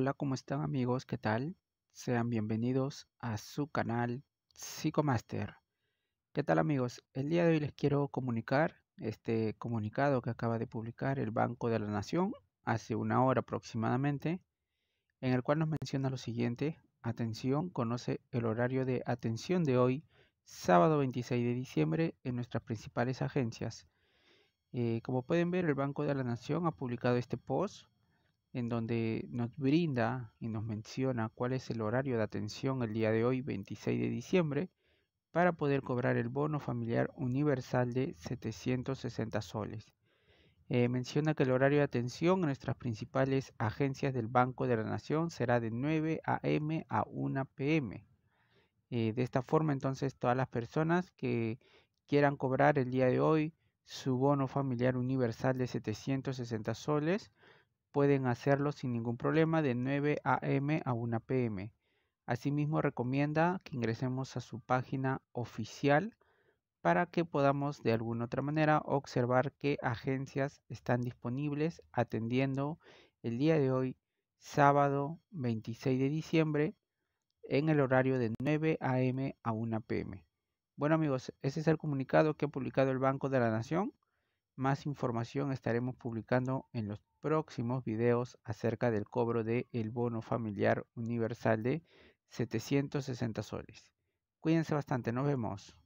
Hola, ¿cómo están amigos? ¿Qué tal? Sean bienvenidos a su canal Psicomaster. ¿Qué tal amigos? El día de hoy les quiero comunicar este comunicado que acaba de publicar el Banco de la Nación hace una hora aproximadamente, en el cual nos menciona lo siguiente. Atención, conoce el horario de atención de hoy, sábado 26 de diciembre, en nuestras principales agencias. Eh, como pueden ver, el Banco de la Nación ha publicado este post en donde nos brinda y nos menciona cuál es el horario de atención el día de hoy, 26 de diciembre, para poder cobrar el bono familiar universal de 760 soles. Eh, menciona que el horario de atención en nuestras principales agencias del Banco de la Nación será de 9 a.m. a 1 p.m. Eh, de esta forma, entonces, todas las personas que quieran cobrar el día de hoy su bono familiar universal de 760 soles, pueden hacerlo sin ningún problema de 9 a.m. a 1 p.m. Asimismo recomienda que ingresemos a su página oficial para que podamos de alguna otra manera observar qué agencias están disponibles atendiendo el día de hoy, sábado 26 de diciembre, en el horario de 9 a.m. a 1 p.m. Bueno amigos, ese es el comunicado que ha publicado el Banco de la Nación. Más información estaremos publicando en los próximos videos acerca del cobro de el bono familiar universal de 760 soles. Cuídense bastante, nos vemos.